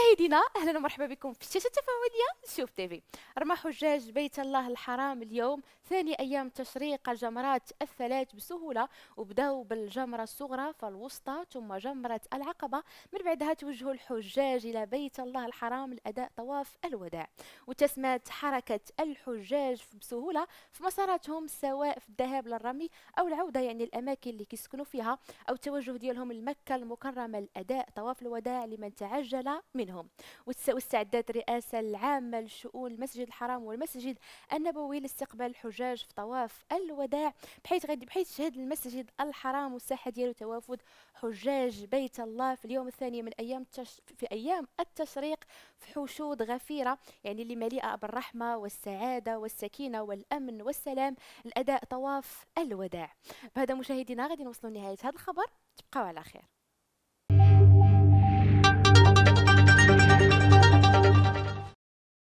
مشاهدينا اهلا ومرحبا بكم في الشاشه التفاعليه شوف تيفي رمى حجاج بيت الله الحرام اليوم ثاني ايام تشريق الجمرات الثلاث بسهوله وبداو بالجمره الصغرى فالوسطى ثم جمره العقبه من بعدها توجهوا الحجاج الى بيت الله الحرام لاداء طواف الوداع وتسمات حركه الحجاج بسهوله في مساراتهم سواء في الذهاب للرمي او العوده يعني الاماكن اللي كيسكنوا فيها او التوجه ديالهم لمكه المكرمه لاداء طواف الوداع لمن تعجل من منهم واستعدت الرئاسة العامة لشؤون المسجد الحرام والمسجد النبوي لاستقبال الحجاج في طواف الوداع بحيث غادي بحيث شهد المسجد الحرام والساحة ديالو توافد حجاج بيت الله في اليوم الثاني من أيام التش... في أيام التشريق في حشود غفيرة يعني اللي مليئة بالرحمة والسعادة والسكينة والأمن والسلام لأداء طواف الوداع بهذا مشاهدينا غادي نوصلوا لنهاية هذا الخبر تبقاو على خير